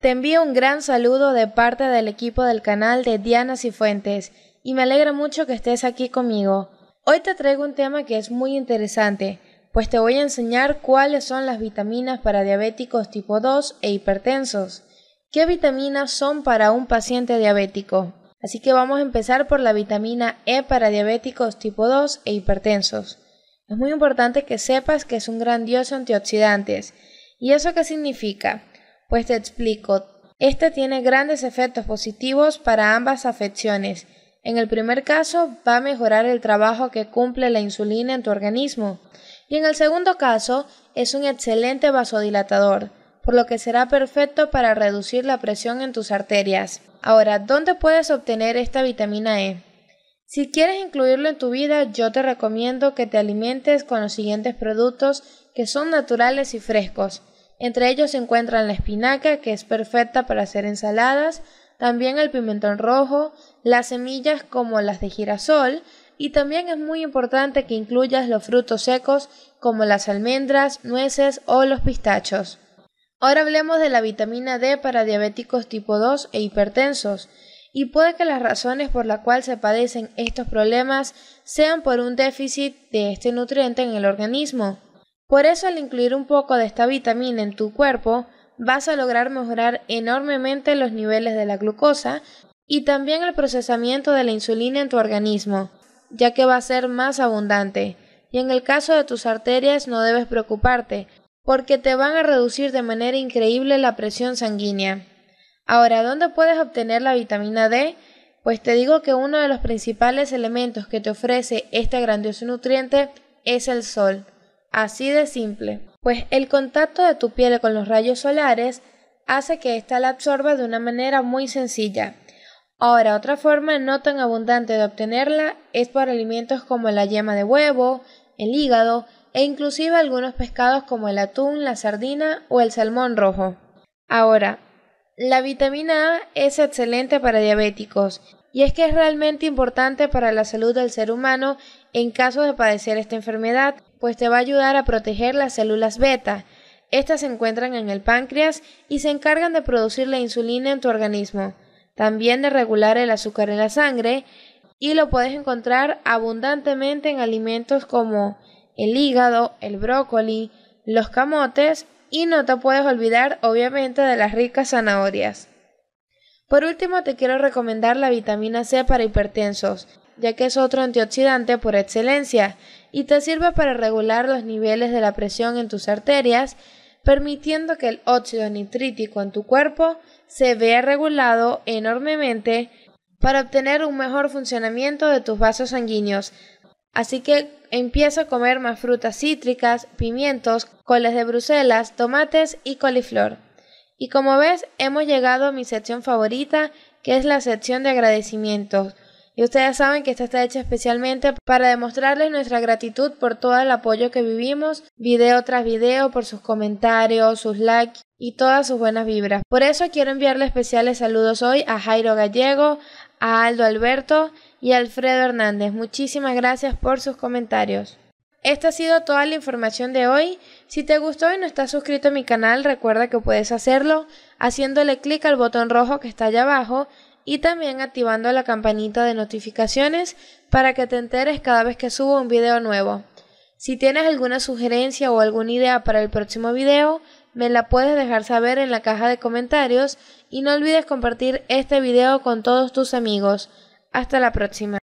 Te envío un gran saludo de parte del equipo del canal de Diana Cifuentes y me alegra mucho que estés aquí conmigo. Hoy te traigo un tema que es muy interesante, pues te voy a enseñar cuáles son las vitaminas para diabéticos tipo 2 e hipertensos. ¿Qué vitaminas son para un paciente diabético? Así que vamos a empezar por la vitamina E para diabéticos tipo 2 e hipertensos. Es muy importante que sepas que es un grandioso antioxidante. ¿Y eso qué significa? Pues te explico. este tiene grandes efectos positivos para ambas afecciones. En el primer caso, va a mejorar el trabajo que cumple la insulina en tu organismo. Y en el segundo caso, es un excelente vasodilatador, por lo que será perfecto para reducir la presión en tus arterias. Ahora, ¿dónde puedes obtener esta vitamina E? Si quieres incluirlo en tu vida, yo te recomiendo que te alimentes con los siguientes productos que son naturales y frescos. Entre ellos se encuentran la espinaca, que es perfecta para hacer ensaladas, también el pimentón rojo, las semillas como las de girasol, y también es muy importante que incluyas los frutos secos como las almendras, nueces o los pistachos. Ahora hablemos de la vitamina D para diabéticos tipo 2 e hipertensos y puede que las razones por las cuales se padecen estos problemas sean por un déficit de este nutriente en el organismo. Por eso al incluir un poco de esta vitamina en tu cuerpo, vas a lograr mejorar enormemente los niveles de la glucosa y también el procesamiento de la insulina en tu organismo, ya que va a ser más abundante. Y en el caso de tus arterias no debes preocuparte, porque te van a reducir de manera increíble la presión sanguínea. Ahora, ¿dónde puedes obtener la vitamina D? Pues te digo que uno de los principales elementos que te ofrece este grandioso nutriente es el sol. Así de simple, pues el contacto de tu piel con los rayos solares hace que ésta la absorba de una manera muy sencilla. Ahora, otra forma no tan abundante de obtenerla es por alimentos como la yema de huevo, el hígado e inclusive algunos pescados como el atún, la sardina o el salmón rojo. Ahora, la vitamina A es excelente para diabéticos y es que es realmente importante para la salud del ser humano en caso de padecer esta enfermedad, pues te va a ayudar a proteger las células beta. Estas se encuentran en el páncreas y se encargan de producir la insulina en tu organismo, también de regular el azúcar en la sangre, y lo puedes encontrar abundantemente en alimentos como el hígado, el brócoli, los camotes y no te puedes olvidar obviamente de las ricas zanahorias. Por último te quiero recomendar la vitamina C para hipertensos, ya que es otro antioxidante por excelencia y te sirve para regular los niveles de la presión en tus arterias, permitiendo que el óxido nitrítico en tu cuerpo se vea regulado enormemente para obtener un mejor funcionamiento de tus vasos sanguíneos. Así que empieza a comer más frutas cítricas, pimientos, coles de Bruselas, tomates y coliflor. Y como ves, hemos llegado a mi sección favorita, que es la sección de agradecimientos. Y ustedes saben que esta está hecha especialmente para demostrarles nuestra gratitud por todo el apoyo que vivimos, video tras video, por sus comentarios, sus likes y todas sus buenas vibras. Por eso quiero enviarle especiales saludos hoy a Jairo Gallego, a Aldo Alberto y a Alfredo Hernández. Muchísimas gracias por sus comentarios. Esta ha sido toda la información de hoy. Si te gustó y no estás suscrito a mi canal, recuerda que puedes hacerlo haciéndole clic al botón rojo que está allá abajo y también activando la campanita de notificaciones para que te enteres cada vez que subo un video nuevo. Si tienes alguna sugerencia o alguna idea para el próximo video, me la puedes dejar saber en la caja de comentarios y no olvides compartir este video con todos tus amigos. Hasta la próxima.